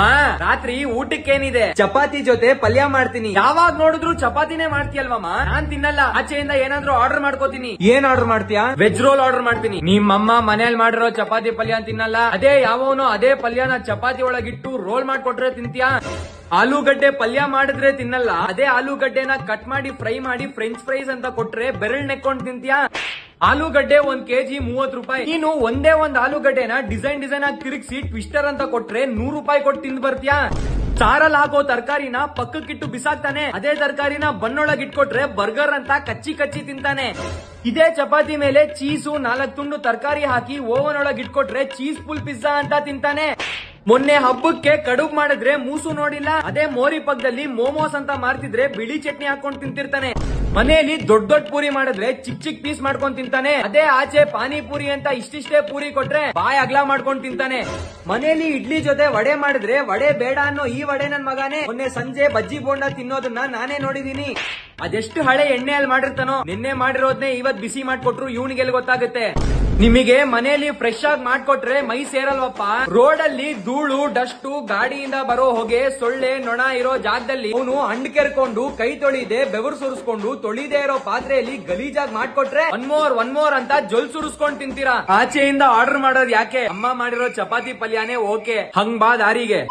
ಮಾ ರಾತ್ರಿ ಊಟಕ್ಕೇನಿದೆ ಚಪಾತಿ ಜೊತೆ ಪಲ್ಯ ಮಾಡ್ತೀನಿ ಯಾವಾಗ ನೋಡಿದ್ರು ಚಪಾತಿನೇ ಮಾಡ್ತೀಯಲ್ವಮ್ಮ ನಾನ್ ತಿನ್ನಲ್ಲ ಆಚೆಯಿಂದ ಏನಾದ್ರೂ ಆರ್ಡರ್ ಮಾಡ್ಕೋತೀನಿ ಏನ್ ಆರ್ಡರ್ ಮಾಡ್ತೀಯಾ ವೆಜ್ ರೋಲ್ ಆರ್ಡರ್ ಮಾಡ್ತೀನಿ ನಿಮ್ಮಮ್ಮ ಮನೇಲಿ ಮಾಡಿರೋ ಚಪಾತಿ ಪಲ್ಯ ತಿನ್ನಲ್ಲ ಅದೇ ಯಾವನು ಅದೇ ಪಲ್ಯನ ಚಪಾತಿ ಒಳಗಿಟ್ಟು ರೋಲ್ ಮಾಡ್ಕೊಟ್ರೆ ತಿಂತೀಯಾ ಆಲೂಗಡ್ಡೆ ಪಲ್ಯ ಮಾಡಿದ್ರೆ ತಿನ್ನಲ್ಲ ಅದೇ ಆಲೂಗಡ್ಡೆನ ಕಟ್ ಮಾಡಿ ಫ್ರೈ ಮಾಡಿ ಫ್ರೆಂಚ್ ಫ್ರೈಸ್ ಅಂತ ಕೊಟ್ರೆ ಬೆರಳ್ ನೆಕ್ಕೊಂಡ್ ತಿಂತೀಯಾ ಆಲೂಗಡ್ಡೆ ಒಂದ್ ಕೆಜಿ ಮೂವತ್ ರೂಪಾಯಿ ನೀನು ಒಂದೇ ಒಂದ್ ಆಲೂಗಡ್ಡೆನ ಡಿಸೈನ್ ಡಿಸೈನ್ ಆಗಿ ತಿರುಗಿಸಿ ಟ್ವಿಸ್ಟರ್ ಅಂತ ಕೊಟ್ರೆ ನೂರು ರೂಪಾಯಿ ಕೊಟ್ಟು ತಿಂದು ಬರ್ತೀಯಾ ಸಾರಲ್ ಹಾಕೋ ತರಕಾರಿನ ಪಕ್ಕಕ್ಕಿಟ್ಟು ಬಿಸಾಕ್ತಾನೆ ಅದೇ ತರಕಾರಿನ ಬಣ್ಣೊಳಗೆ ಇಟ್ಕೊಟ್ರೆ ಬರ್ಗರ್ ಅಂತ ಕಚ್ಚಿ ಕಚ್ಚಿ ತಿಂತಾನೆ ಇದೇ ಚಪಾತಿ ಮೇಲೆ ಚೀಸು ನಾಲ್ಕು ತುಂಡು ತರಕಾರಿ ಹಾಕಿ ಓವನ್ ಒಳಗೆ ಇಟ್ಕೊಟ್ರೆ ಚೀಸ್ ಫುಲ್ ಪಿಜ್ಜಾ ಅಂತ ತಿಂತಾನೆ ಮೊನ್ನೆ ಹಬ್ಬಕ್ಕೆ ಕಡುಬು ಮಾಡಿದ್ರೆ ಮೂಸು ನೋಡಿಲ್ಲ ಅದೇ ಮೋರಿ ಪಕ್ಕದಲ್ಲಿ ಮೋಮೋಸ್ ಅಂತ ಮಾರ್ತಿದ್ರೆ ಬಿಳಿ ಚಟ್ನಿ ಹಾಕೊಂಡು ತಿಂತಿರ್ತಾನೆ ಮನೆಯಲ್ಲಿ ದೊಡ್ಡ ದೊಡ್ಡ ಪೂರಿ ಮಾಡಿದ್ರೆ ಚಿಕ್ ಚಿಕ್ ಪೀಸ್ ಮಾಡ್ಕೊಂಡ್ ತಿಂತಾನೆ ಅದೇ ಆಚೆ ಪಾನಿಪುರಿ ಅಂತ ಇಷ್ಟಿಷ್ಟೇ ಪೂರಿ ಕೊಟ್ರೆ ಬಾಯ್ ಅಗಲ ಮಾಡ್ಕೊಂಡ್ ತಿಂತಾನೆ ಮನೆಯಲ್ಲಿ ಇಡ್ಲಿ ಜೊತೆ ವಡೆ ಮಾಡಿದ್ರೆ ವಡೆ ಬೇಡ ಅನ್ನೋ ಈ ವಡೆ ನನ್ ಮಗಾನೆ ಮೊನ್ನೆ ಸಂಜೆ ಬಜ್ಜಿ ಬೋಂಡ ತಿನ್ನೋದನ್ನ ನಾನೇ ನೋಡಿದೀನಿ ಅದೆಷ್ಟು ಹಳೆ ಎಣ್ಣೆ ಅಲ್ಲಿ ಮಾಡಿರ್ತಾನೋ ನಿನ್ನೆ ಮಾಡಿರೋದ್ನೇ ಇವತ್ ಬಿಸಿ ಮಾಡ್ಕೊಟ್ರು ಇವನಿಗೆಲ್ಲಿ ಗೊತ್ತಾಗುತ್ತೆ ನಿಮಗೆ ಮನೆಯಲ್ಲಿ ಫ್ರೆಶ್ ಆಗಿ ಮಾಡ್ಕೊಟ್ರೆ ಮೈ ಸೇರಲ್ವಪ್ಪ ರೋಡ್ ಅಲ್ಲಿ ಧೂಳು ಡಸ್ಟು ಗಾಡಿಯಿಂದ ಬರೋ ಹೊಗೆ ಸೊಳ್ಳೆ ನೊಣ ಇರೋ ಜಾಗದಲ್ಲಿ ಅವನು ಹಂಡ್ ಕೆರ್ಕೊಂಡು ಕೈ ತೊಳಿದೆ ಬೆವರು ಸುರಿಸ್ಕೊಂಡು ತೊಳಿದೇ ಇರೋ ಪಾತ್ರೆಯಲ್ಲಿ ಗಲೀಜಾಗಿ ಮಾಡ್ಕೊಟ್ರೆ ಒನ್ ಮೋರ್ ಒನ್ ಮೋರ್ ಅಂತ ಜೊಲ್ ಸುರಿಸ್ಕೊಂಡ್ ತಿಂತೀರಾ ಆಚೆಯಿಂದ ಆರ್ಡರ್ ಮಾಡೋದ್ ಯಾಕೆ ಅಮ್ಮ ಮಾಡಿರೋ ಚಪಾತಿ ಪಲ್ಯಾನೇ ಓಕೆ ಹಂಗ್ ಬಾ ದಾರಿಗೆ